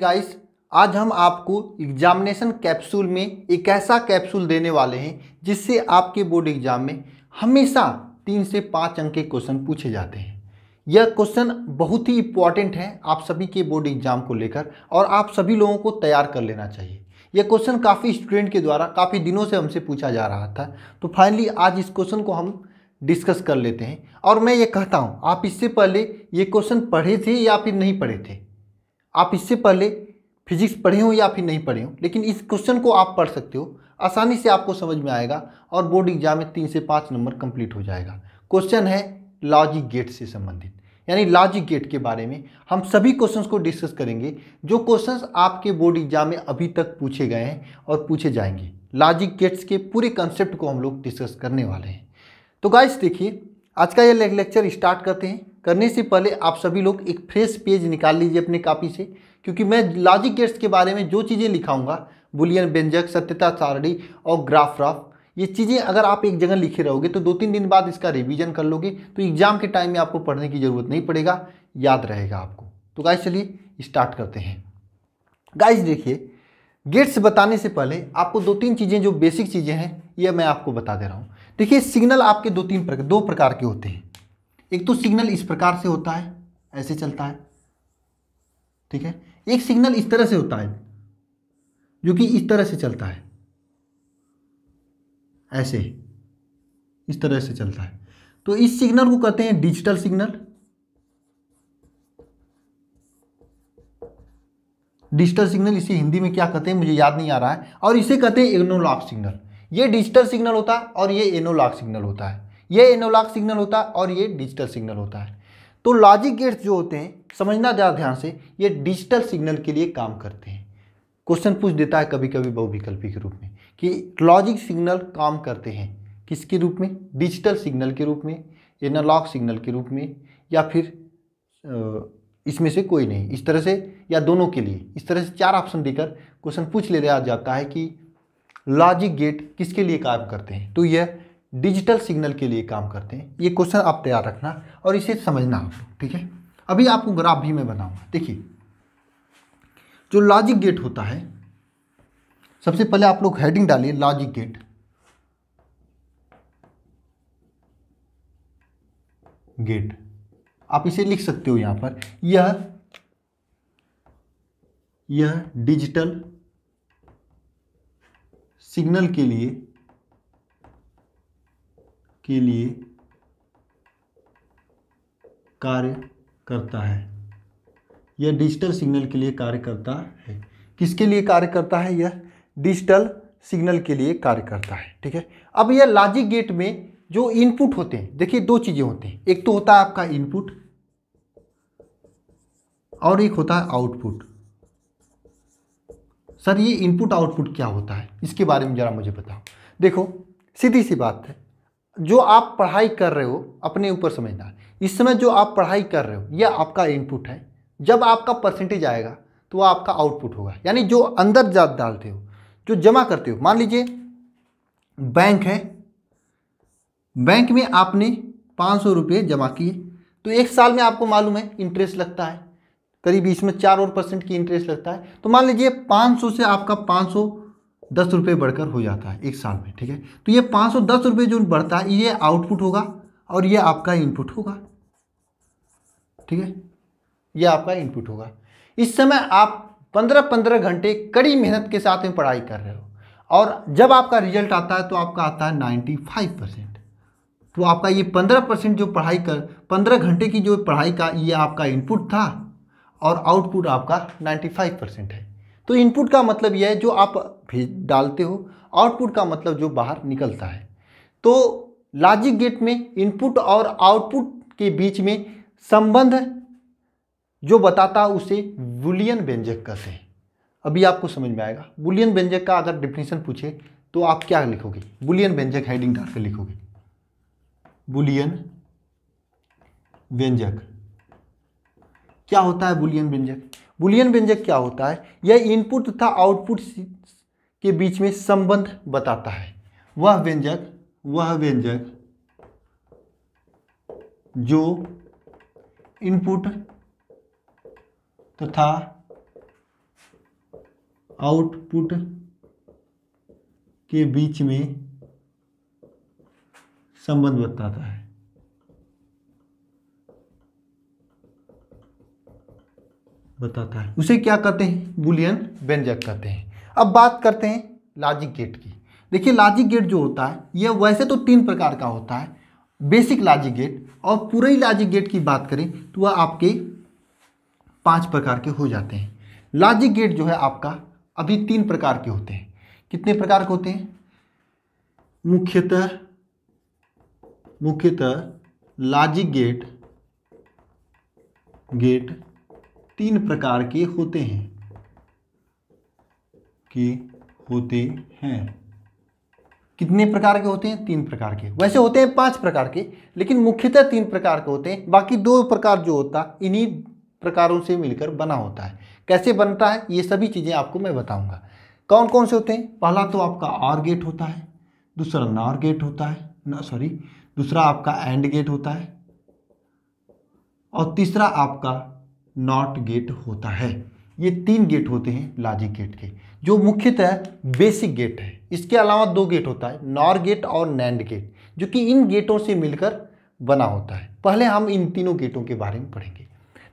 guys आज हम आपको एग्जामिनेशन कैप्सूल में एक ऐसा कैप्सूल देने वाले हैं जिससे आपके बोर्ड एग्जाम में हमेशा तीन से पाँच अंक के क्वेश्चन पूछे जाते हैं यह क्वेश्चन बहुत ही इंपॉर्टेंट है आप सभी के बोर्ड एग्जाम को लेकर और आप सभी लोगों को तैयार कर लेना चाहिए यह क्वेश्चन काफ़ी स्टूडेंट के द्वारा काफ़ी दिनों से हमसे पूछा जा रहा था तो फाइनली आज इस क्वेश्चन को हम डिस्कस कर लेते हैं और मैं ये कहता हूँ आप इससे पहले ये क्वेश्चन पढ़े थे या फिर नहीं पढ़े थे आप इससे पहले फिजिक्स पढ़े हो या फिर नहीं पढ़े हो लेकिन इस क्वेश्चन को आप पढ़ सकते हो आसानी से आपको समझ में आएगा और बोर्ड एग्जाम में तीन से पाँच नंबर कंप्लीट हो जाएगा क्वेश्चन है लॉजिक गेट से संबंधित यानी लॉजिक गेट के बारे में हम सभी क्वेश्चंस को डिस्कस करेंगे जो क्वेश्चंस आपके बोर्ड एग्जाम में अभी तक पूछे गए हैं और पूछे जाएंगे लॉजिक गेट्स के पूरे कंसेप्ट को हम लोग डिस्कस करने वाले हैं तो गाइस देखिए आज का ये लेक्चर स्टार्ट करते हैं करने से पहले आप सभी लोग एक फ्रेश पेज निकाल लीजिए अपने कापी से क्योंकि मैं लॉजिक गेट्स के बारे में जो चीज़ें लिखाऊंगा बुलियन व्यंजक सत्यता सारणी और ग्राफ राफ ये चीज़ें अगर आप एक जगह लिखे रहोगे तो दो तीन दिन बाद इसका रिवीजन कर लोगे तो एग्ज़ाम के टाइम में आपको पढ़ने की ज़रूरत नहीं पड़ेगा याद रहेगा आपको तो गाइस चलिए स्टार्ट करते हैं गाइस देखिए गेट्स बताने से पहले आपको दो तीन चीज़ें जो बेसिक चीज़ें हैं ये मैं आपको बता दे रहा हूँ देखिए सिग्नल आपके दो तीन प्रकार दो प्रकार के होते हैं एक तो सिग्नल इस प्रकार से होता है ऐसे चलता है ठीक है एक सिग्नल इस तरह से होता है जो कि इस तरह से चलता है ऐसे इस तरह से चलता है तो इस सिग्नल को कहते हैं डिजिटल सिग्नल डिजिटल सिग्नल इसे हिंदी में क्या कहते हैं मुझे याद नहीं आ रहा है और इसे कहते हैं एनोलॉग सिग्नल ये डिजिटल सिग्नल होता है और ये एनोलॉग सिग्नल होता है ये एनोलॉग सिग्नल होता है और ये डिजिटल सिग्नल होता है तो लॉजिक गेट्स जो होते हैं समझना ज़्यादा ध्यान से ये डिजिटल सिग्नल के लिए काम करते हैं क्वेश्चन पूछ देता है कभी कभी बहुविकल्पी के रूप में कि लॉजिक सिग्नल काम करते हैं किसके रूप में डिजिटल सिग्नल के रूप में एनालॉग सिग्नल के रूप में या फिर इसमें से कोई नहीं इस तरह से या दोनों के लिए इस तरह से चार ऑप्शन देकर क्वेश्चन पूछ लिया जाता है कि लॉजिक गेट किसके लिए काम करते हैं तो यह डिजिटल सिग्नल के लिए काम करते हैं ये क्वेश्चन आप तैयार रखना और इसे समझना आप ठीक है अभी आपको ग्राफ भी मैं बनाऊंगा देखिए जो लॉजिक गेट होता है सबसे पहले आप लोग हेडिंग डालिए लॉजिक गेट गेट आप इसे लिख सकते हो यहां पर यह यह डिजिटल सिग्नल के लिए के लिए कार्य करता है यह डिजिटल सिग्नल के लिए कार्य करता है किसके लिए कार्य करता है यह डिजिटल सिग्नल के लिए कार्य करता है ठीक है अब यह लॉजिक गेट में जो इनपुट होते हैं देखिए दो चीज़ें होते हैं एक तो होता है आपका इनपुट और एक होता है आउटपुट सर ये इनपुट आउटपुट क्या होता है इसके बारे में ज़रा मुझे बताओ देखो सीधी सी बात है जो आप पढ़ाई कर रहे हो अपने ऊपर समझना इस समय जो आप पढ़ाई कर रहे हो यह आपका इनपुट है जब आपका परसेंटेज आएगा तो वह आपका आउटपुट होगा यानी जो अंदर जा डालते हो जो जमा करते हो मान लीजिए बैंक है बैंक में आपने पाँच सौ रुपये जमा किए तो एक साल में आपको मालूम है इंटरेस्ट लगता है करीब इसमें चार और परसेंट की इंटरेस्ट लगता है तो मान लीजिए पाँच सौ से आपका पाँच सौ दस रुपये बढ़कर हो जाता है एक साल में ठीक है तो ये पाँच सौ दस रुपये जो बढ़ता है ये आउटपुट होगा और ये आपका इनपुट होगा ठीक है ये आपका इनपुट होगा इस समय आप पंद्रह पंद्रह घंटे कड़ी मेहनत के साथ में पढ़ाई कर रहे हो और जब आपका रिजल्ट आता है तो आपका आता है नाइन्टी फाइव परसेंट तो आपका ये पंद्रह परसेंट जो पढ़ाई कर पंद्रह घंटे की जो पढ़ाई का ये आपका इनपुट था और आउटपुट आपका नाइन्टी फाइव परसेंट है तो इनपुट का मतलब यह है जो आप भेज डालते हो आउटपुट का मतलब जो बाहर निकलता है तो लॉजिक गेट में इनपुट और आउटपुट के बीच में संबंध जो बताता उसे बुलियन व्यंजक कहते हैं अभी आपको समझ में आएगा बुलियन व्यंजक का अगर डिफिनेशन पूछे तो आप क्या लिखोगे बुलियन व्यंजक हेडिंग डाल कर लिखोगे बुलियन व्यंजक क्या होता है बुलियन व्यंजक बुलियन व्यंजक क्या होता है यह इनपुट तथा आउटपुट के बीच में संबंध बताता है वह व्यंजक वह व्यंजक जो इनपुट तथा आउटपुट के बीच में संबंध बताता है बताता है उसे क्या कहते हैं बुलियन व्यंजक कहते हैं अब बात करते हैं लॉजिक गेट की देखिए लॉजिक गेट जो होता है यह वैसे तो तीन प्रकार का होता है बेसिक लॉजिक गेट और पूरे लॉजिक गेट की बात करें तो वह आपके पांच प्रकार के हो जाते हैं लॉजिक गेट जो है आपका अभी तीन प्रकार के होते हैं कितने प्रकार के होते हैं मुख्यतः मुख्यतः लॉजिक गेट गेट तीन प्रकार के होते हैं के होते हैं कितने प्रकार के होते हैं तीन प्रकार के वैसे होते हैं पांच प्रकार के लेकिन मुख्यतः तीन प्रकार के होते हैं बाकी दो प्रकार जो होता है इन्हीं प्रकारों से मिलकर बना होता है कैसे बनता है ये सभी चीज़ें आपको मैं बताऊंगा कौन कौन से होते हैं पहला तो आपका आर गेट होता है दूसरा नार गेट होता है सॉरी दूसरा आपका एंड गेट होता है और तीसरा आपका नॉट गेट होता है ये तीन गेट होते हैं लॉजिक गेट के जो मुख्यतः बेसिक गेट है इसके अलावा दो गेट होता है नॉर गेट और नैंड गेट जो कि इन गेटों से मिलकर बना होता है पहले हम इन तीनों गेटों के बारे में पढ़ेंगे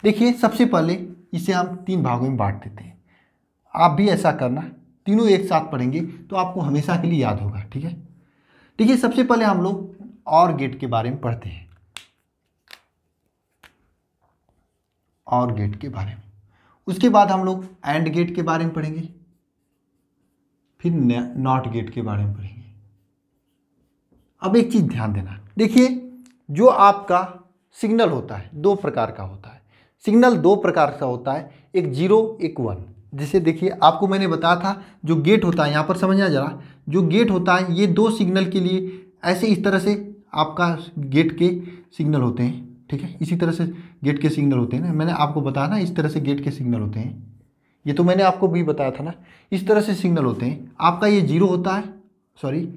देखिए सबसे पहले इसे हम तीन भागों में बांट देते हैं आप भी ऐसा करना तीनों एक साथ पढ़ेंगे तो आपको हमेशा के लिए याद होगा ठीक है देखिए सबसे पहले हम लोग और गेट के बारे में पढ़ते हैं और गेट के बारे में उसके बाद हम लोग एंड गेट के बारे में पढ़ेंगे फिर नॉट गेट के बारे में पढ़ेंगे अब एक चीज़ ध्यान देना देखिए जो आपका सिग्नल होता है दो प्रकार का होता है सिग्नल दो प्रकार का होता है एक जीरो एक वन जैसे देखिए आपको मैंने बताया था जो गेट होता है यहाँ पर समझना जरा जो गेट होता है ये दो सिग्नल के लिए ऐसे इस तरह से आपका गेट के सिग्नल होते हैं ठीक है इसी तरह से गेट के सिग्नल होते हैं ना मैंने आपको बताया ना इस तरह से गेट के सिग्नल होते हैं ये तो मैंने आपको भी बताया था ना इस तरह से सिग्नल होते हैं आपका ये जीरो होता है सॉरी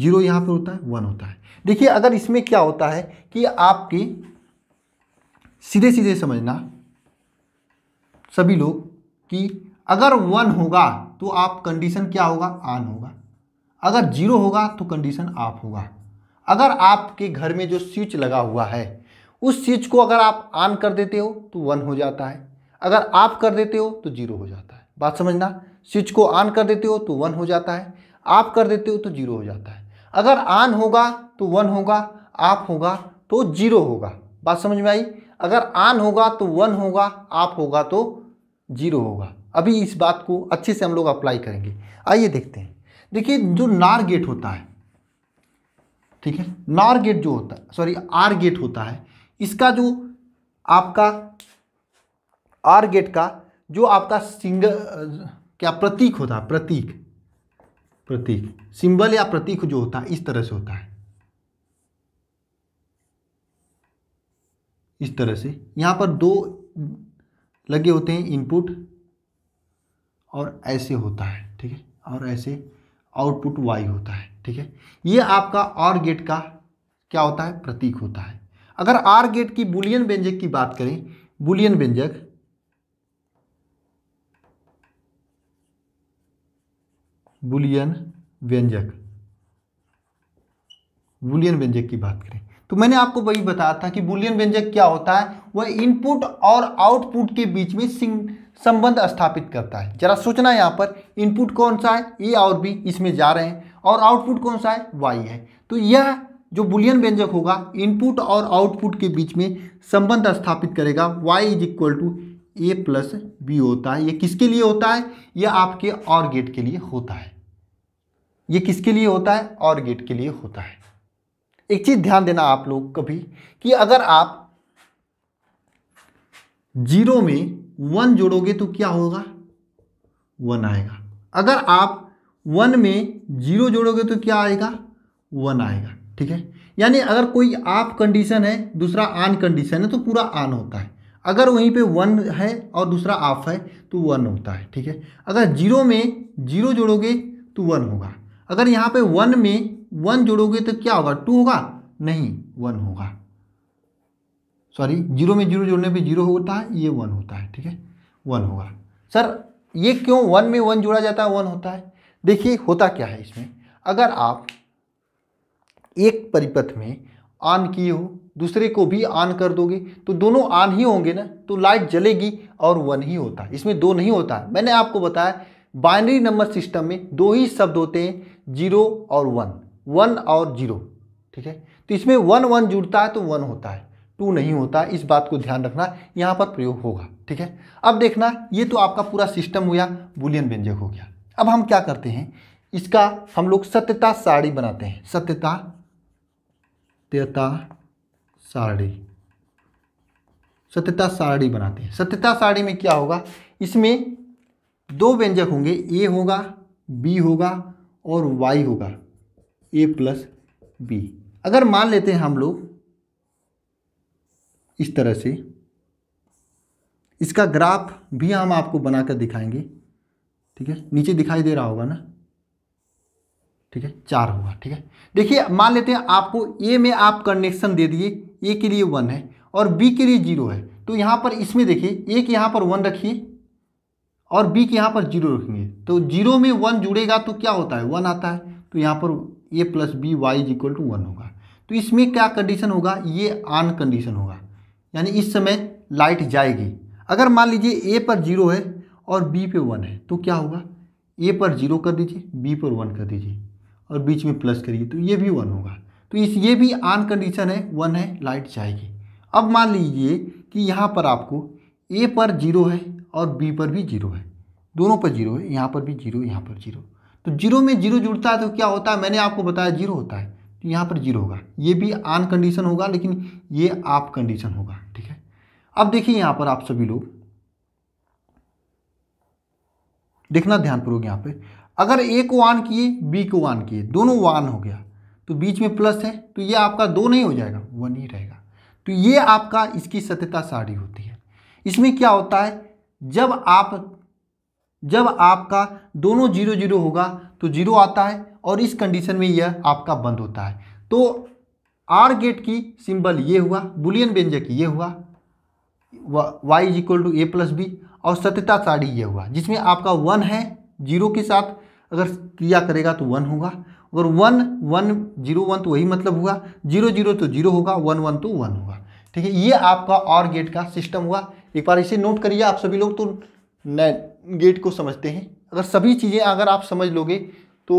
जीरो यहाँ पर होता है वन होता है देखिए अगर इसमें क्या होता है कि आपके सीधे सीधे समझना सभी लोग कि अगर वन होगा तो आप कंडीशन क्या होगा आन होगा अगर जीरो होगा तो कंडीशन ऑफ होगा अगर आपके घर में जो स्विच लगा हुआ है उस चीज़ को अगर आप ऑन कर देते हो तो वन हो जाता है अगर आप कर देते हो तो जीरो हो जाता है बात समझना स्विच को ऑन कर देते हो तो वन हो जाता है आप कर देते हो तो जीरो हो जाता है अगर ऑन होगा तो वन होगा आप होगा तो जीरो होगा बात समझ में आई अगर ऑन होगा तो वन होगा आप होगा तो जीरो होगा अभी इस बात को अच्छे से हम लोग अप्लाई करेंगे आइए देखते हैं देखिए जो नार गेट होता है ठीक है नार गेट जो होता है सॉरी आर गेट होता है इसका जो आपका आर गेट का जो आपका सिंगल क्या प्रतीक होता है प्रतीक प्रतीक सिंबल या प्रतीक जो होता है इस तरह से होता है इस तरह से यहाँ पर दो लगे होते हैं इनपुट और ऐसे होता है ठीक है और ऐसे आउटपुट वाई होता है ठीक है ये आपका और गेट का क्या होता है प्रतीक होता है अगर आर गेट की बुलियन व्यंजक की बात करें बुलियन व्यंजक बुलियन व्यंजक बुलियन व्यंजक की बात करें तो मैंने आपको वही बताया था कि बुलियन व्यंजक क्या होता है वह इनपुट और आउटपुट के बीच में संबंध स्थापित करता है जरा सोचना यहाँ पर इनपुट कौन सा है ए और बी इसमें जा रहे हैं और आउटपुट कौन सा है वाई है तो यह जो बुलियन व्यंजक होगा इनपुट और आउटपुट के बीच में संबंध स्थापित करेगा y is equal to A plus B होता है ये किसके लिए होता है ये आपके और गेट के लिए होता है ये किसके लिए होता है और गेट के लिए होता है एक चीज़ ध्यान देना आप लोग कभी कि अगर आप जीरो में वन जोड़ोगे तो क्या होगा वन आएगा अगर आप वन में जीरो जोड़ोगे तो क्या आएगा वन आएगा ठीक है यानी अगर कोई आप कंडीशन है दूसरा आन कंडीशन है तो पूरा आन होता है अगर वहीं पे वन है और दूसरा ऑफ है तो वन होता है ठीक है अगर जीरो में जीरो जोड़ोगे तो वन होगा अगर यहाँ पे वन में वन जोड़ोगे तो क्या होगा टू होगा नहीं वन होगा सॉरी जीरो में जीरो जोड़ने पे जीरो होता है ये वन होता है ठीक है वन होगा सर ये क्यों वन में वन जोड़ा जाता है वन होता है देखिए होता क्या है इसमें अगर आप एक परिपथ में आन किए हो दूसरे को भी आन कर दोगे तो दोनों आन ही होंगे ना तो लाइट जलेगी और वन ही होता है इसमें दो नहीं होता है मैंने आपको बताया बाइनरी नंबर सिस्टम में दो ही शब्द होते हैं जीरो और वन वन और जीरो ठीक है तो इसमें वन वन जुड़ता है तो वन होता है टू नहीं होता इस बात को ध्यान रखना यहाँ पर प्रयोग होगा ठीक है अब देखना ये तो आपका पूरा सिस्टम हुआ बुलियन व्यंजक हो गया अब हम क्या करते हैं इसका हम लोग सत्यता साड़ी बनाते हैं सत्यता सत्यता सारणी सत्यता सारणी बनाते हैं सत्यता सारणी में क्या होगा इसमें दो व्यंजक होंगे ए होगा बी होगा और वाई होगा ए प्लस बी अगर मान लेते हैं हम लोग इस तरह से इसका ग्राफ भी हम आपको बनाकर दिखाएंगे ठीक है नीचे दिखाई दे रहा होगा ना ठीक है चार हुआ ठीक है देखिए मान लेते हैं आपको ए में आप कनेक्शन दे दिए ए के लिए वन है और बी के लिए जीरो है तो यहाँ पर इसमें देखिए ए के यहाँ पर वन रखिए और बी के यहाँ पर जीरो रखेंगे तो जीरो में वन जुड़ेगा तो क्या होता है वन आता है तो यहाँ पर A plus B Y is equal to one होगा तो इसमें क्या कंडीशन होगा ये आन कंडीशन होगा यानी इस समय लाइट जाएगी अगर मान लीजिए ए पर जीरो है और बी पे वन है तो क्या होगा ए पर जीरो कर दीजिए बी पर वन कर दीजिए और बीच में प्लस करिए तो ये भी वन होगा तो इस ये भी आन कंडीशन है वन है लाइट जाएगी अब मान लीजिए कि यहाँ पर आपको ए पर जीरो है और बी पर भी जीरो है दोनों पर जीरो है यहाँ पर भी जीरो यहाँ पर जीरो तो जीरो में जीरो जुड़ता है तो क्या होता है मैंने आपको बताया जीरो होता है तो यहाँ पर जीरो होगा ये भी आन कंडीशन होगा लेकिन ये आप कंडीशन होगा ठीक है अब देखिए यहाँ पर आप सभी लोग देखना ध्यानपूर्वक यहाँ पे अगर ए को ऑन किए बी को ऑन किए दोनों वन हो गया तो बीच में प्लस है तो ये आपका दो नहीं हो जाएगा वन ही रहेगा तो ये आपका इसकी सत्यता साड़ी होती है इसमें क्या होता है जब आप जब आपका दोनों जीरो जीरो होगा तो जीरो आता है और इस कंडीशन में यह आपका बंद होता है तो आर गेट की सिंबल ये हुआ बुलियन व्यंजक ये हुआ Y is equal to A plus B और सत्यता साड़ी ये हुआ जिसमें आपका वन है जीरो के साथ अगर क्रिया करेगा तो वन होगा अगर वन वन जीरो वन तो वही मतलब हुआ जीरो जीरो तो जीरो होगा वन वन तो वन होगा ठीक है ये आपका और गेट का सिस्टम हुआ एक बार इसे नोट करिए आप सभी लोग तो गेट को समझते हैं अगर सभी चीज़ें अगर आप समझ लोगे तो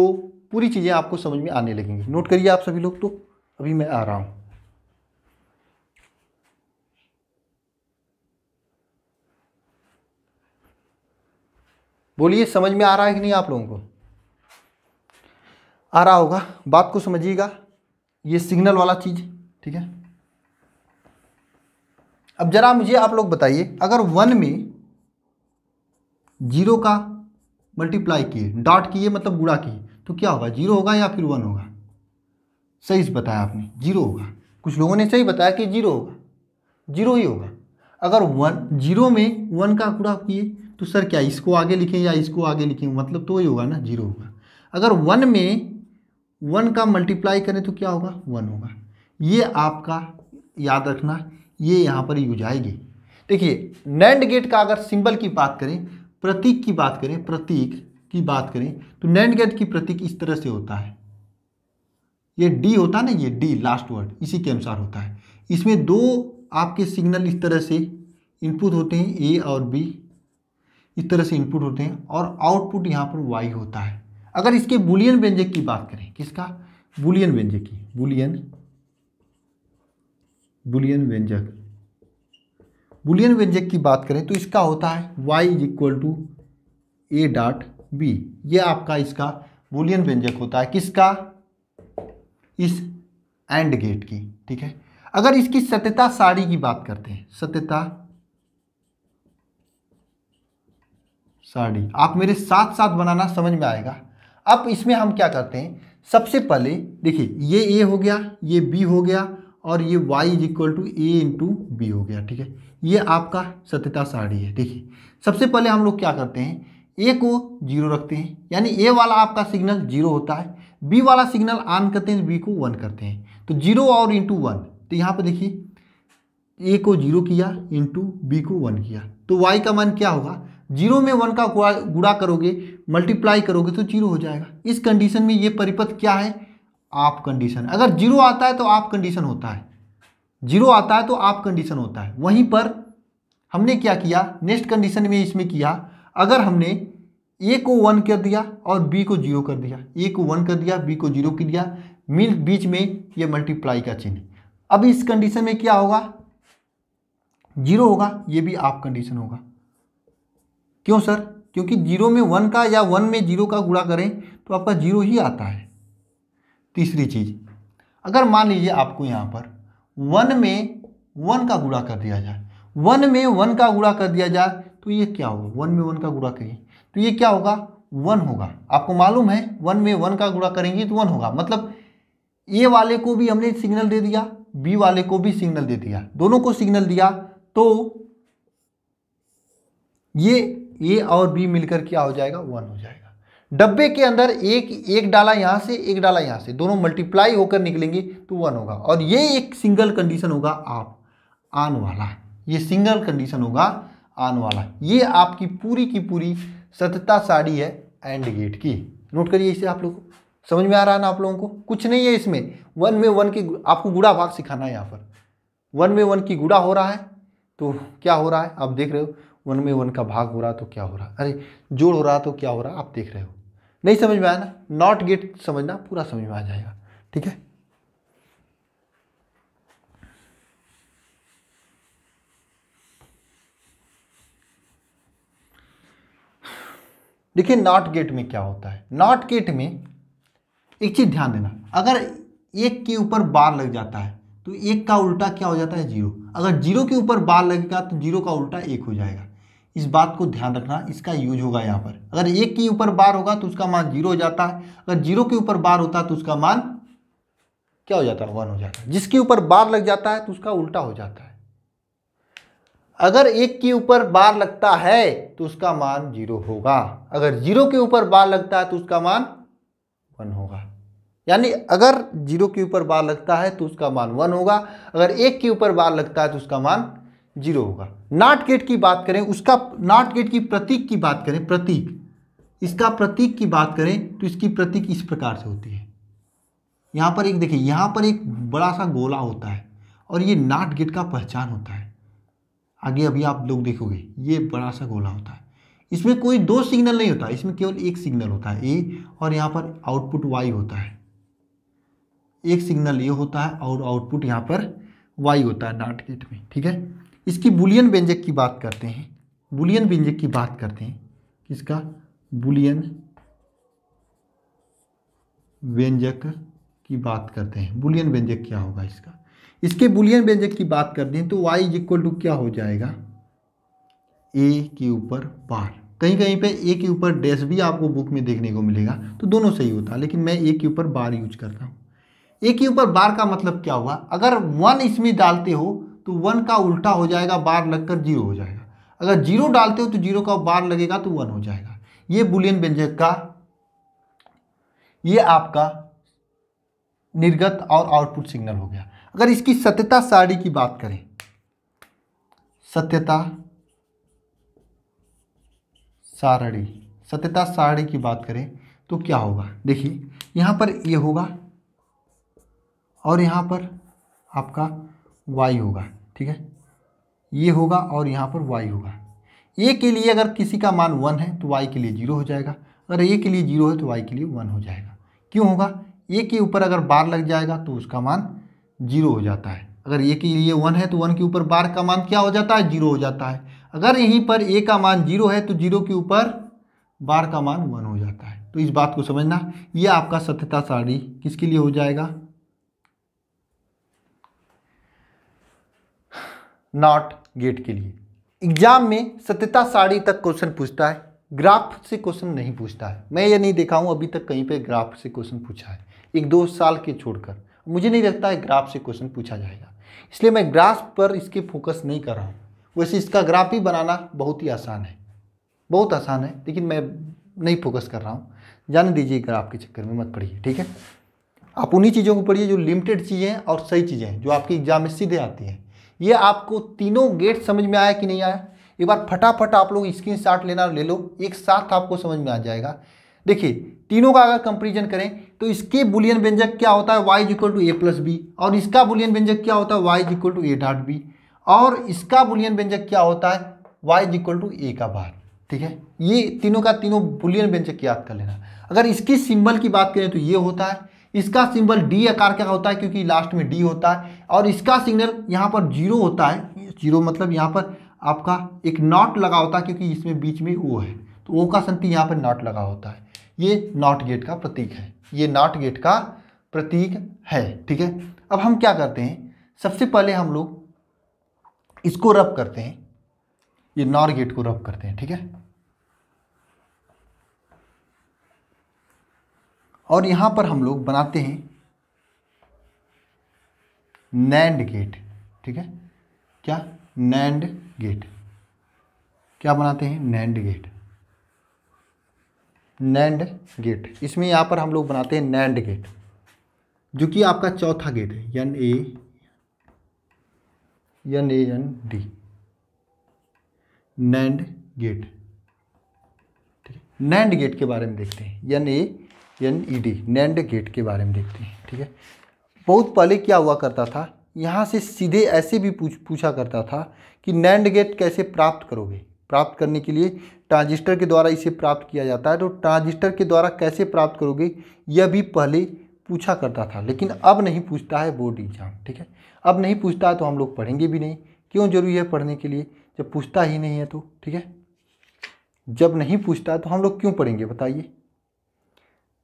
पूरी चीज़ें आपको समझ में आने लगेंगी नोट करिए आप सभी लोग तो अभी मैं आ रहा हूँ बोलिए समझ में आ रहा है कि नहीं आप लोगों को आ रहा होगा बात को समझिएगा ये सिग्नल वाला चीज़ ठीक है अब ज़रा मुझे आप लोग बताइए अगर वन में जीरो का मल्टीप्लाई किए डॉट किए मतलब गुड़ा किए तो क्या होगा जीरो होगा या फिर वन होगा सही से बताया आपने जीरो होगा कुछ लोगों ने सही बताया कि जीरो होगा जीरो ही होगा अगर वन जीरो में वन का गुड़ा किए तो सर क्या इसको आगे लिखें या इसको आगे लिखें मतलब तो वही होगा ना जीरो होगा अगर वन में वन का मल्टीप्लाई करें तो क्या होगा वन होगा ये आपका याद रखना ये यहाँ पर यूज आएगी देखिए नैंड गेट का अगर सिंबल की बात करें प्रतीक की बात करें प्रतीक की बात करें तो नैंड गेट की प्रतीक इस तरह से होता है ये डी होता है ना ये डी लास्ट वर्ड इसी के अनुसार होता है इसमें दो आपके सिग्नल इस तरह से इनपुट होते हैं ए और बी इस तरह से इनपुट होते हैं और आउटपुट यहाँ पर वाई होता है अगर इसके बुलियन व्यंजक की बात करें किसका बुलियन व्यंजक की बुलियन बुलियन व्यंजक बुलियन व्यंजक की बात करें तो इसका होता है y is equal to A dot B ये आपका इसका बुलियन व्यंजक होता है किसका इस एंड गेट की ठीक है अगर इसकी सत्यता साड़ी की बात करते हैं सत्यता साड़ी आप मेरे साथ साथ बनाना समझ में आएगा अब इसमें हम क्या करते हैं सबसे पहले देखिए ये ए हो गया ये बी हो गया और ये Y is equal to A into B हो गया ठीक है ये आपका सत्यता सारणी है देखिए सबसे पहले हम लोग क्या करते हैं ए को जीरो रखते हैं यानी ए वाला आपका सिग्नल जीरो होता है बी वाला सिग्नल ऑन करते हैं बी को वन करते हैं तो जीरो और इंटू वन तो यहाँ पर देखिए ए को जीरो किया इंटू बी को वन किया तो वाई का मान क्या होगा जीरो में वन का गुड़ा करोगे मल्टीप्लाई करोगे तो जीरो हो जाएगा इस कंडीशन में ये परिपथ क्या है आप कंडीशन अगर जीरो आता है तो आप कंडीशन होता है जीरो आता है तो आप कंडीशन होता है वहीं पर हमने क्या किया नेक्स्ट कंडीशन में इसमें किया अगर हमने ए को वन कर दिया और बी को जीरो कर दिया ए को वन कर दिया बी को जीरो कर दिया मिल बीच में ये मल्टीप्लाई का चिन्ह अब इस कंडीशन में क्या होगा जीरो होगा ये भी आप कंडीशन होगा क्यों सर क्योंकि जीरो में वन का या वन में जीरो का गुणा करें तो आपका जीरो ही आता है तीसरी चीज़ अगर मान लीजिए आपको यहाँ पर वन में वन का गुणा कर दिया जाए वन में वन का गुणा कर दिया जाए तो ये क्या होगा वन में वन का गुणा करिए तो ये क्या होगा वन होगा आपको मालूम है वन में वन का गुणा करेंगे तो वन होगा मतलब ए वाले को भी हमने सिग्नल दे दिया बी वाले को भी सिग्नल दे दिया दोनों को सिग्नल दिया तो ये ए और बी मिलकर क्या हो जाएगा वन हो जाएगा डब्बे के अंदर एक एक डाला यहाँ से एक डाला यहाँ से दोनों मल्टीप्लाई होकर निकलेंगे तो वन होगा और ये एक सिंगल कंडीशन होगा आप आन वाला ये सिंगल कंडीशन होगा आन वाला ये आपकी पूरी की पूरी सत्यता साड़ी है एंड गेट की नोट करिए इसे आप लोग समझ में आ रहा है ना आप लोगों को कुछ नहीं है इसमें वन में वन के आपको गुड़ा भाग सिखाना है यहाँ पर वन में वन की गुड़ा हो रहा है तो क्या हो रहा है आप देख रहे हो वन में वन का भाग हो रहा तो क्या हो रहा अरे जोड़ हो रहा तो क्या हो रहा आप देख रहे हो नहीं समझ में आया ना नॉट गेट समझना पूरा समझ में आ जाएगा ठीक है देखिए नॉट गेट में क्या होता है नॉट गेट में एक चीज़ ध्यान देना अगर एक के ऊपर बार लग जाता है तो एक का उल्टा क्या हो जाता है जीरो अगर जीरो के ऊपर बार लगेगा तो जीरो का उल्टा एक हो जाएगा इस बात को ध्यान रखना इसका यूज होगा यहाँ पर अगर एक के ऊपर बार होगा तो उसका मान जीरो हो जाता है अगर जीरो के ऊपर बार होता है तो उसका मान क्या हो जाता है वन हो जाता है जिसके ऊपर बार लग जाता है तो उसका उल्टा हो जाता है अगर एक के ऊपर बार लगता है तो उसका मान जीरो होगा अगर जीरो के ऊपर बार लगता है तो उसका मान वन होगा यानी अगर जीरो के ऊपर बार लगता है तो उसका मान वन होगा अगर एक के ऊपर बार लगता है तो उसका मान जीरो होगा नाट गेट की बात करें उसका नाट गेट की प्रतीक की बात करें प्रतीक इसका प्रतीक की बात करें तो इसकी प्रतीक इस प्रकार से होती है यहाँ पर एक देखिए यहाँ पर एक बड़ा सा गोला होता है और ये नाट गेट का पहचान होता है आगे अभी आप लोग देखोगे ये बड़ा सा गोला होता है इसमें कोई दो सिग्नल नहीं होता इसमें केवल एक सिग्नल होता है ए और यहाँ पर आउटपुट वाई होता है एक सिग्नल ये होता है और आउटपुट यहाँ पर वाई होता है नाट गेट में ठीक है इसकी बुलियन व्यंजक की बात करते हैं बुलियन व्यंजक की बात करते हैं किसका बुलियन व्यंजक की बात करते हैं बुलियन व्यंजक क्या होगा इसका इसके बुलियन व्यंजक की बात करते हैं तो y इज इक्वल टू क्या हो जाएगा ए के ऊपर बार कहीं कहीं पे ए के ऊपर डैश भी आपको बुक में देखने को मिलेगा तो दोनों सही होता है लेकिन मैं a के ऊपर बार यूज करता हूँ ए के ऊपर बार का मतलब क्या हुआ अगर वन इसमें डालते हो तो वन का उल्टा हो जाएगा बार लगकर जीरो हो जाएगा अगर जीरो डालते हो तो जीरो का बार लगेगा तो वन हो जाएगा ये बुलियन व्यंजक का ये आपका निर्गत और आउटपुट सिग्नल हो गया अगर इसकी सत्यता सारणी की बात करें सत्यता सारणी सत्यता सारणी की बात करें तो क्या होगा देखिए यहाँ पर ये यह होगा और यहाँ पर आपका वाई होगा ठीक है ये होगा और यहाँ पर वाई होगा ए के लिए अगर किसी का मान वन है तो वाई के लिए जीरो हो जाएगा अगर ए के लिए जीरो है तो वाई के लिए वन हो जाएगा क्यों होगा ए के ऊपर अगर बार लग जाएगा तो उसका मान जीरो हो जाता है अगर ए के लिए वन है तो वन के ऊपर बार का मान क्या हो जाता है जीरो हो जाता है अगर यहीं पर ए का मान जीरो है तो जीरो के ऊपर बार का मान वन हो जाता है तो इस बात को समझना ये आपका सत्यता सारणी किसके लिए हो जाएगा नॉट गेट के लिए एग्जाम में सत्यता साड़ी तक क्वेश्चन पूछता है ग्राफ से क्वेश्चन नहीं पूछता है मैं ये नहीं देखा हूँ अभी तक कहीं पे ग्राफ से क्वेश्चन पूछा है एक दो साल के छोड़कर मुझे नहीं लगता है ग्राफ से क्वेश्चन पूछा जाएगा इसलिए मैं ग्राफ पर इसके फोकस नहीं कर रहा हूँ वैसे इसका ग्राफ ही बनाना बहुत ही आसान है बहुत आसान है लेकिन मैं नहीं फोकस कर रहा हूँ जाने दीजिए ग्राफ के चक्कर में मत पढ़िए ठीक है आप उन्हीं चीज़ों को पढ़िए जो लिमिटेड चीज़ें हैं और सही चीज़ें हैं जो आपके एग्जाम में सीधे आती हैं ये आपको तीनों गेट समझ में आया कि नहीं आया एक बार फटाफट आप लोग स्क्रीन शॉट लेना ले लो एक साथ आपको समझ में आ जाएगा देखिए तीनों का अगर कंपेरिजन करें तो इसके बुलियन व्यंजक क्या होता है Y equal to A plus B और इसका बुलियन व्यंजक क्या होता है Y equal to A dot B और इसका बुलियन व्यंजक क्या होता है वाई इक्वल टू ए का बार ठीक है ये तीनों का तीनों बुलियन व्यंजक याद कर लेना अगर इसकी सिंबल की बात करें तो ये होता है इसका सिंबल डी आकार का होता है क्योंकि लास्ट में डी होता है और इसका सिग्नल यहाँ पर जीरो होता है जीरो मतलब यहाँ पर आपका एक नॉट लगा होता है क्योंकि इसमें बीच में ओ है तो ओ का संति यहाँ पर नॉट लगा होता है ये नॉट गेट का प्रतीक है ये नॉट गेट का प्रतीक है ठीक है अब हम क्या करते हैं सबसे पहले हम लोग इसको रब करते हैं ये नॉर गेट को रब करते हैं ठीक है और यहाँ पर हम लोग बनाते हैं नैंड गेट ठीक है क्या नैंड गेट क्या बनाते हैं नैंड गेट नैंड गेट इसमें यहाँ पर हम लोग बनाते हैं नैंड गेट जो कि आपका चौथा गेट है N A N A N D NAND gate ठीक है नैंड गेट के बारे में देखते हैं N A N E D NAND gate के बारे में देखते हैं ठीक है बहुत पहले क्या हुआ करता था यहाँ से सीधे ऐसे भी पूछ पूछा करता था कि नैंड गेट कैसे प्राप्त करोगे प्राप्त करने के लिए ट्रांजिस्टर के द्वारा इसे प्राप्त किया जाता है तो ट्रांजिस्टर के द्वारा कैसे प्राप्त करोगे यह भी पहले पूछा करता था लेकिन अब नहीं पूछता है बोर्ड एग्जाम ठीक है अब नहीं पूछता है तो हम लोग पढ़ेंगे भी नहीं क्यों जरूरी है पढ़ने के लिए जब पूछता ही नहीं है तो ठीक है जब नहीं पूछता तो हम लोग क्यों पढ़ेंगे बताइए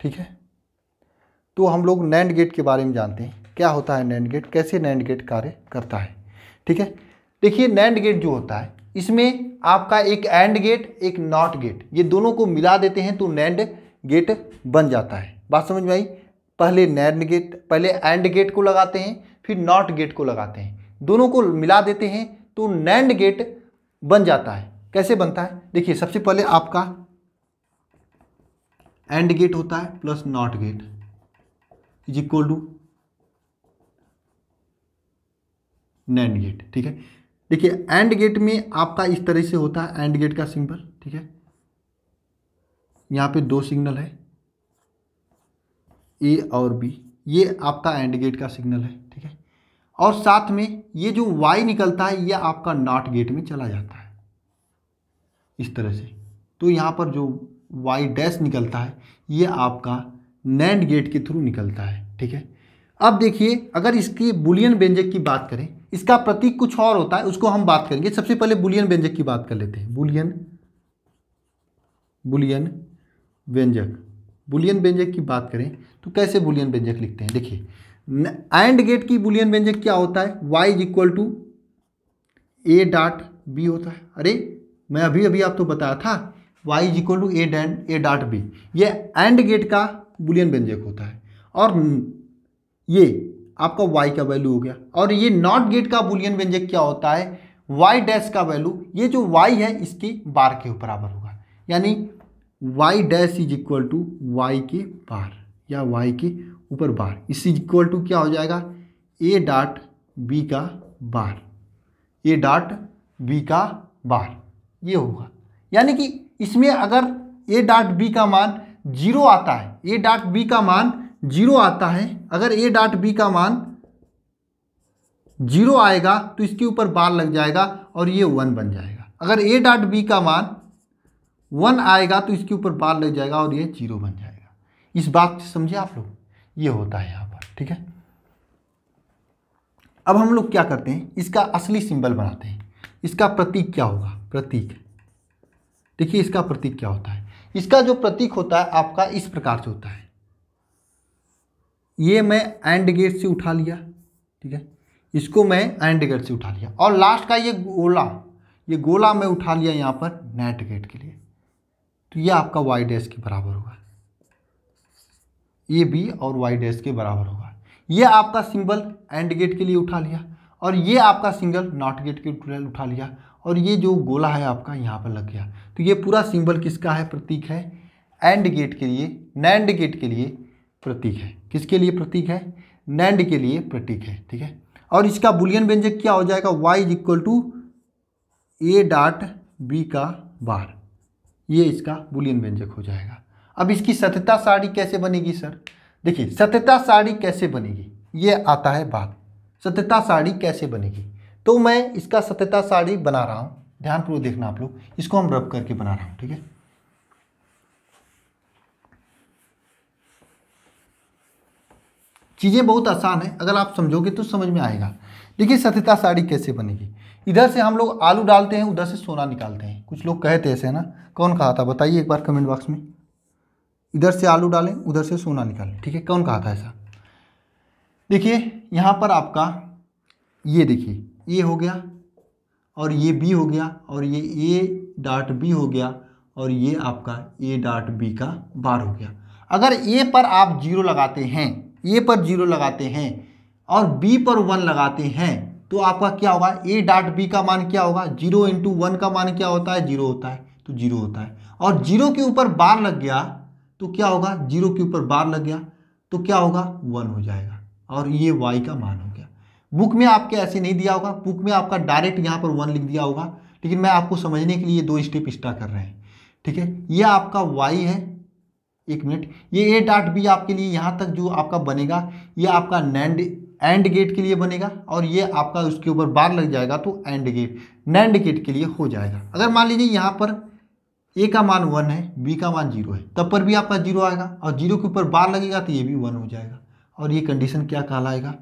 ठीक है तो हम लोग नैंड गेट के बारे में जानते हैं क्या होता है नैंड गेट कैसे नैंड गेट कार्य करता है ठीक है देखिए नैंड गेट जो होता है इसमें आपका एक एंड गेट एक नॉट गेट ये दोनों को मिला देते हैं तो नैंड गेट बन जाता है बात समझ में आई पहले नैंड गेट पहले एंड गेट को लगाते हैं फिर नॉट गेट को लगाते हैं दोनों को मिला देते हैं तो नैंड गेट बन जाता है कैसे बनता है देखिए सबसे पहले आपका एंड गेट होता है plus NOT gate is equal to NAND gate ठीक है देखिए एंड गेट में आपका इस तरह से होता है एंड गेट का सिंबल ठीक है यहां पे दो सिग्नल है ए और बी ये आपका एंड गेट का सिग्नल है ठीक है और साथ में ये जो वाई निकलता है ये आपका नॉट गेट में चला जाता है इस तरह से तो यहां पर जो वाई डैश निकलता है ये आपका नैंड गेट के थ्रू निकलता है ठीक है अब देखिए अगर इसकी बुलियन व्यंजक की बात करें इसका प्रतीक कुछ और होता है उसको हम बात करेंगे सबसे पहले बुलियन व्यंजक की बात कर लेते हैं बुलियन बुलियन व्यंजक बुलियन व्यंजक की बात करें तो कैसे बुलियन व्यंजक लिखते हैं देखिए एंड गेट की बुलियन व्यंजक क्या होता है Y is equal to A dot B होता है अरे मैं अभी अभी आपको तो बताया था y is equal to A then A dot B ये एंड गेट का बुलियन व्यंजक होता है और ये आपका y का वैल्यू हो गया और ये नॉट गेट का बुलियन व्यंजक क्या होता है y डैश का वैल्यू ये जो y है इसके बार के बराबर होगा यानी y dash is equal to y के बार या y के ऊपर बार इस इज इक्वल टू क्या हो जाएगा ए डॉट बी का बार ए डॉट बी का बार ये होगा यानी कि इसमें अगर ए डॉट बी का मान जीरो आता है ए डॉट बी का मान जीरो आता है अगर ए डॉट बी का मान जीरो आएगा तो इसके ऊपर बार लग जाएगा और ये वन बन जाएगा अगर ए डॉट बी का मान वन आएगा तो इसके ऊपर बार लग जाएगा और ये जीरो बन जाएगा इस बात से समझे आप लोग ये होता है यहाँ पर ठीक है अब हम लोग क्या करते हैं इसका असली सिंबल बनाते हैं इसका प्रतीक क्या होगा प्रतीक देखिए इसका प्रतीक क्या होता है इसका जो प्रतीक होता है आपका इस प्रकार से होता है ये मैं एंड गेट से उठा लिया ठीक है इसको मैं एंड गेट से उठा लिया और लास्ट का ये गोला ये गोला मैं उठा लिया यहाँ पर नेट गेट के लिए तो ये आपका वाई डैश के बराबर होगा ये बी और वाई डैश के बराबर होगा ये आपका सिंबल एंड गेट के लिए उठा लिया और ये आपका सिंगल नॉट गेट के उठा लिया और ये जो गोला है आपका यहाँ पर लग गया तो ये पूरा सिंबल किसका है प्रतीक है एंड गेट के लिए नैंड गेट के लिए प्रतीक है किसके लिए प्रतीक है नैंड के लिए प्रतीक है ठीक है और इसका बुलियन व्यंजक क्या हो जाएगा Y is equal to A dot B का बार ये इसका बुलियन व्यंजक हो जाएगा अब इसकी सत्यता साड़ी कैसे बनेगी सर देखिए सत्यता साड़ी कैसे बनेगी ये आता है बात सत्यता साड़ी कैसे बनेगी तो मैं इसका सत्यता साड़ी बना रहा हूँ ध्यानपूर्वक देखना आप लोग इसको हम रब करके बना रहा हूँ ठीक है चीज़ें बहुत आसान है अगर आप समझोगे तो समझ में आएगा देखिए सत्यता साड़ी कैसे बनेगी इधर से हम लोग आलू डालते हैं उधर से सोना निकालते हैं कुछ लोग कहते ऐसे ना कौन कहा था बताइए एक बार कमेंट बॉक्स में इधर से आलू डालें उधर से सोना निकालें ठीक है कौन कहा था ऐसा देखिए यहाँ पर आपका ये देखिए ए हो गया और ये बी हो गया और ये ए डॉट बी हो गया और ये आपका ए डॉट बी का बार हो गया अगर ए पर आप जीरो लगाते हैं ए पर जीरो लगाते हैं और बी पर वन लगाते हैं तो आपका क्या होगा ए डॉट बी का मान क्या होगा जीरो इंटू वन का मान क्या होता है जीरो होता है तो जीरो होता है और जीरो के ऊपर बार लग गया तो क्या होगा जीरो के ऊपर बार लग गया तो क्या होगा वन हो जाएगा और ये वाई का मान होगा बुक में आपके ऐसे नहीं दिया होगा बुक में आपका डायरेक्ट यहाँ पर वन लिख दिया होगा लेकिन मैं आपको समझने के लिए दो स्टेप एक्स्ट्रा कर रहे हैं ठीक है ये आपका वाई है एक मिनट ये ए डॉट बी आपके लिए यहाँ तक जो आपका बनेगा ये आपका नैंड एंड गेट के लिए बनेगा और ये आपका उसके ऊपर बार लग जाएगा तो एंड गेट नैंड गेट के लिए हो जाएगा अगर मान लीजिए यहाँ पर ए का मान वन है बी का मान जीरो है तब पर भी आपका जीरो आएगा और जीरो के ऊपर बार लगेगा तो ये भी वन हो जाएगा और ये कंडीशन क्या कहलाएगा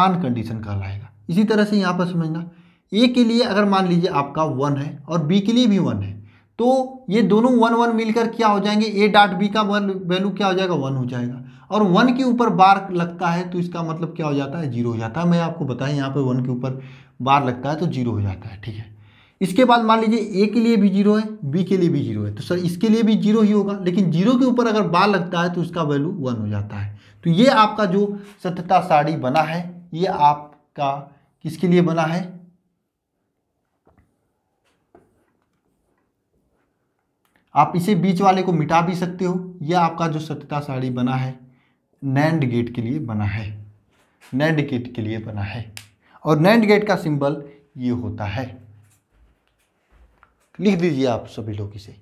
आन कंडीशन कहलाएगा इसी तरह से यहाँ पर समझना ए के लिए अगर मान लीजिए आपका वन है और बी के लिए भी वन है तो ये दोनों वन वन मिलकर क्या हो जाएंगे ए डॉट बी का वैल्यू क्या हो जाएगा वन हो जाएगा और वन के ऊपर बार लगता है तो इसका मतलब क्या हो जाता है जीरो हो जाता है मैं आपको बताया यहाँ पर वन के ऊपर बार लगता है तो जीरो हो जाता है ठीक है इसके बाद मान लीजिए ए के लिए भी जीरो है बी के लिए भी जीरो है तो सर इसके लिए भी जीरो ही होगा लेकिन जीरो के ऊपर अगर बार लगता है तो इसका वैल्यू वन हो जाता है तो ये आपका जो सत्यता साड़ी बना है ये आपका किसके लिए बना है आप इसे बीच वाले को मिटा भी सकते हो यह आपका जो सत्यता साड़ी बना है नैंड गेट के लिए बना है नैंड गेट के लिए बना है और नैंड गेट का सिंबल ये होता है लिख दीजिए आप सभी लोग इसे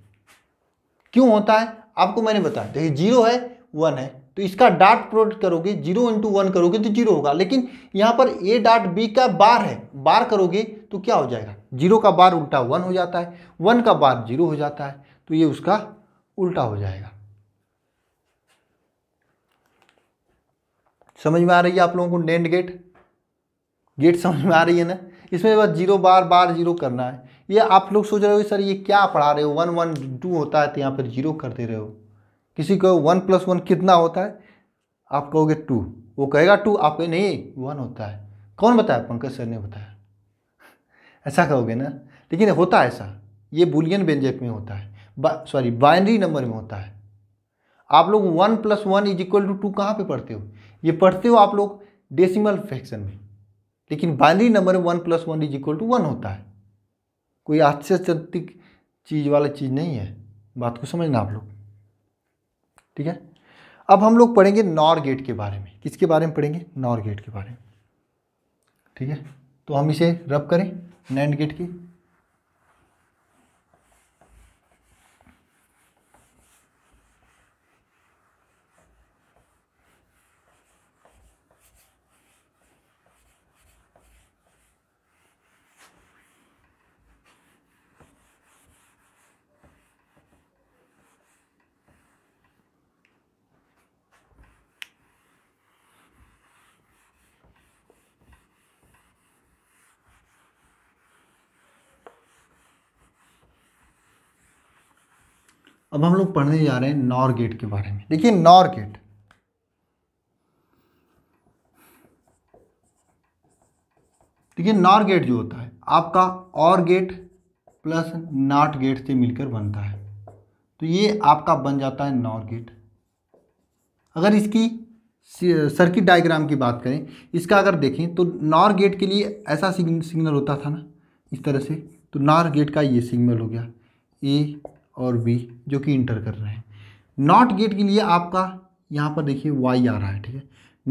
क्यों होता है आपको मैंने बताया देखिए जीरो है वन है तो इसका डाट प्रोडक्ट करोगे जीरो इंटू वन करोगे तो जीरो होगा लेकिन यहाँ पर ए डाट बी का बार है बार करोगे तो क्या हो जाएगा जीरो का बार उल्टा वन हो जाता है वन का बार जीरो हो जाता है तो ये उसका उल्टा हो जाएगा समझ में आ रही है आप लोगों को नैंड गेट गेट समझ में आ रही है ना इसमें बस जीरो बार बार जीरो करना है ये आप लोग सोच रहे हो सर ये क्या पढ़ा रहे हो वन वन टू होता है तो यहाँ पर जीरो कर दे रहे हो किसी को वन प्लस वन कितना होता है आप कहोगे टू वो कहेगा टू आप नहीं वन होता है कौन बताया पंकज सर ने बताया ऐसा कहोगे ना लेकिन होता है ऐसा ये बुलियन व्यंजक में होता है बा, सॉरी बाइनरी नंबर में होता है आप लोग one plus one is equal to two कहाँ पर पढ़ते हो ये पढ़ते हो आप लोग डेसिमल फ्रैक्शन में लेकिन बाइनरी नंबर में one plus one is equal to one होता है कोई आश्चर्यजनक चीज़ वाला चीज़ नहीं है बात को समझना आप लोग ठीक है अब हम लोग पढ़ेंगे नॉर गेट के बारे में किसके बारे में पढ़ेंगे नॉर गेट के बारे में ठीक है तो हम इसे रब करें नैंड गेट की अब हम लोग पढ़ने जा रहे हैं नॉर गेट के बारे में देखिए नॉर गेट देखिए नॉर गेट जो होता है आपका और गेट प्लस नॉट गेट से मिलकर बनता है तो ये आपका बन जाता है नॉर गेट अगर इसकी सर्किट डायग्राम की बात करें इसका अगर देखें तो नॉर गेट के लिए ऐसा सिग्नल होता था ना इस तरह से तो नॉर गेट का ये सिग्नल हो गया ए और बी जो कि इंटर कर रहे हैं नॉट गेट के लिए आपका यहाँ पर देखिए वाई आ रहा है ठीक है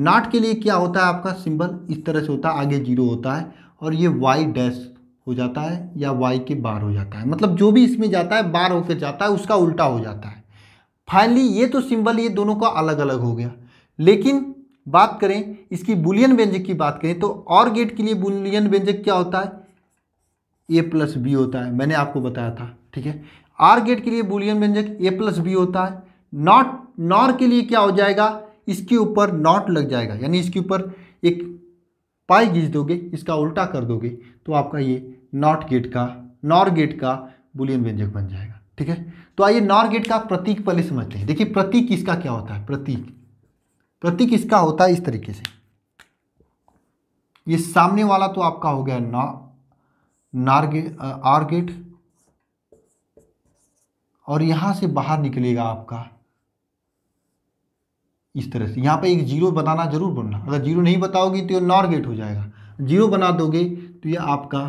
नॉट के लिए क्या होता है आपका सिंबल इस तरह से होता है आगे जीरो होता है और ये वाई डैश हो जाता है या वाई के बार हो जाता है मतलब जो भी इसमें जाता है बार होकर जाता है उसका उल्टा हो जाता है फाइनली ये तो सिंबल ये दोनों का अलग अलग हो गया लेकिन बात करें इसकी बुलियन व्यंजक की बात करें तो और गेट के लिए बुलियन व्यंजक क्या होता है ए प्लस बी होता है मैंने आपको बताया था ठीक है आर गेट के लिए बुलियन व्यंजक ए प्लस बी होता है नॉट नॉर के लिए क्या हो जाएगा इसके ऊपर नॉट लग जाएगा यानी इसके ऊपर एक पाई घींच दोगे इसका उल्टा कर दोगे तो आपका ये नॉट गेट का नॉर गेट का बुलियन व्यंजक बन जाएगा ठीक है तो आइए नॉर गेट का प्रतीक पहले समझते हैं देखिए प्रतीक इसका क्या होता है प्रतीक प्रतीक इसका होता है इस तरीके से ये सामने वाला तो आपका हो गया ना नार आर गेट और यहाँ से बाहर निकलेगा आपका इस तरह से यहाँ पे एक जीरो बनाना जरूर बोलना अगर जीरो नहीं बताओगी तो ये नॉर गेट हो जाएगा जीरो बना दोगे तो ये आपका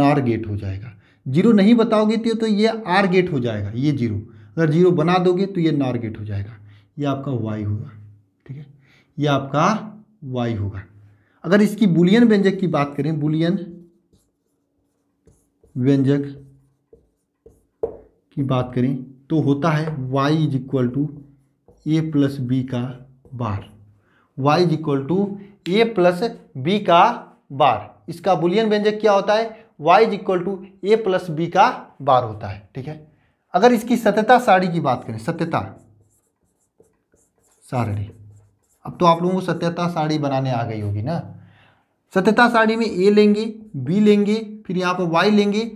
नॉर गेट हो जाएगा जीरो नहीं बताओगे तो तो ये आर तो गेट हो जाएगा ये जीरो अगर जीरो बना दोगे तो ये नॉर गेट हो जाएगा ये आपका वाई होगा ठीक है ये आपका वाई होगा अगर इसकी बुलियन व्यंजक की बात करें बुलियन व्यंजक की बात करें तो होता है y is equal to A plus B का bar y is equal to A plus B का बार इसका बुलियन व्यंजक क्या होता है y is equal to A plus B का बार होता है ठीक है अगर इसकी सत्यता साड़ी की बात करें सत्यता सारणी अब तो आप लोगों को सत्यता साड़ी बनाने आ गई होगी ना सत्यता साड़ी में ए लेंगे बी लेंगे फिर यहाँ पर वाई लेंगे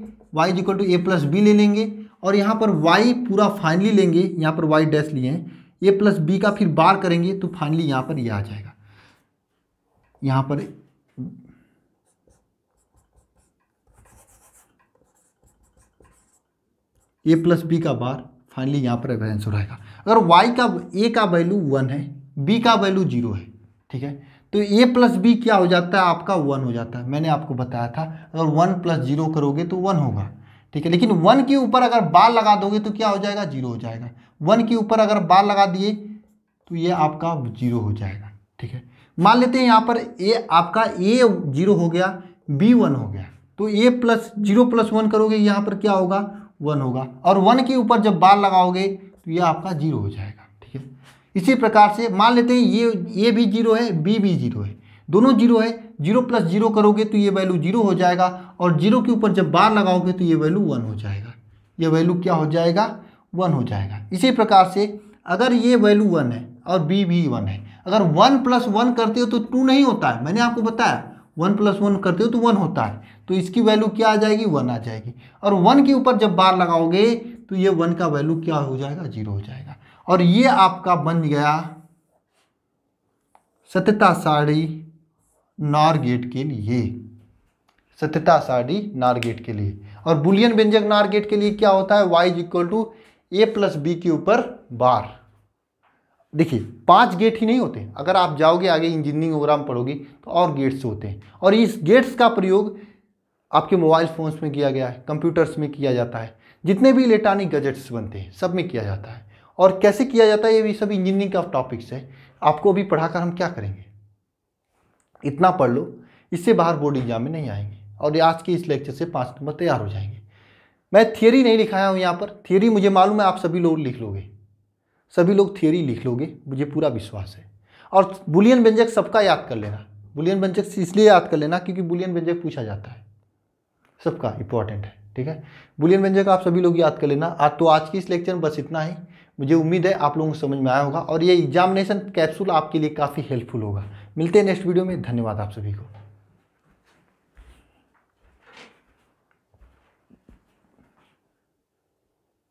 is equal to A plus B ले लेंगे और यहाँ पर y पूरा फाइनली लेंगे यहाँ पर y डैश लिए हैं ए प्लस बी का फिर बार करेंगे तो फाइनली यहाँ पर ये यह आ जाएगा यहाँ पर ए प्लस बी का बार फाइनली यहाँ पर आंसर आएगा अगर वाई का ए का वैल्यू वन है बी का वैल्यू जीरो है ठीक है तो ए प्लस बी क्या हो जाता है आपका वन हो जाता है मैंने आपको बताया था अगर वन प्लस जीरो करोगे तो वन होगा ठीक है लेकिन वन के ऊपर अगर बाल लगा दोगे तो क्या हो जाएगा जीरो हो जाएगा वन के ऊपर अगर बाल लगा दिए तो ये आपका जीरो हो जाएगा ठीक है मान लेते हैं यहाँ पर ए आपका ए जीरो हो गया बी वन हो गया तो A plus zero plus one करोगे यहाँ पर क्या होगा वन होगा और वन के ऊपर जब बाल लगाओगे तो यह आपका जीरो हो जाएगा ठीक है इसी प्रकार से मान लेते हैं ये ए भी जीरो है बी भी जीरो है दोनों जीरो है जीरो प्लस जीरो करोगे तो ये वैल्यू जीरो हो जाएगा और जीरो के ऊपर जब बार लगाओगे तो ये वैल्यू वन हो जाएगा ये वैल्यू क्या हो जाएगा वन हो जाएगा इसी प्रकार से अगर ये वैल्यू वन है और बी भी वन है अगर वन प्लस वन करते हो तो टू नहीं होता है मैंने आपको बताया वन प्लस वन करते हो तो वन होता है तो इसकी वैल्यू क्या आ जाएगी वन आ जाएगी और वन के ऊपर जब बार लगाओगे तो ये वन का वैल्यू क्या हो जाएगा जीरो हो जाएगा और ये आपका बन गया सत्यता साड़ी नार गेट के लिए सत्यता सारणी नार गेट के लिए और बुलियन व्यंजक नार गेट के लिए क्या होता है Y is equal to A plus B के ऊपर बार देखिए पांच गेट ही नहीं होते अगर आप जाओगे आगे इंजीनियरिंग प्रोग्राम पढ़ोगे तो और गेट्स होते हैं और इस गेट्स का प्रयोग आपके मोबाइल फ़ोन्स में किया गया है कंप्यूटर्स में किया जाता है जितने भी इलेक्ट्रॉनिक गजेट्स बनते हैं सब में किया जाता है और कैसे किया जाता है ये भी सब इंजीनियरिंग का टॉपिक्स है आपको अभी पढ़ाकर हम क्या करेंगे इतना पढ़ लो इससे बाहर बोर्ड एग्जाम में नहीं आएंगे और आज के इस लेक्चर से पाँच नंबर तैयार हो जाएंगे मैं थियोरी नहीं लिखाया हूँ यहाँ पर थियोरी मुझे मालूम है आप सभी लोग लिख लोगे सभी लोग थियोरी लिख लोगे मुझे पूरा विश्वास है और बुलियन व्यंजक सबका याद कर लेना बुलियन व्यंजक इसलिए याद कर लेना क्योंकि बुलियन व्यंजक पूछा जाता है सबका इंपॉर्टेंट है ठीक है बुलियन व्यंजक आप सभी लोग याद कर लेना आज तो आज की इस लेक्चर में बस इतना ही मुझे उम्मीद है आप लोगों को समझ में आया होगा और ये एग्जामिनेशन कैप्सूल आपके लिए काफ़ी हेल्पफुल होगा मिलते हैं नेक्स्ट वीडियो में धन्यवाद आप सभी को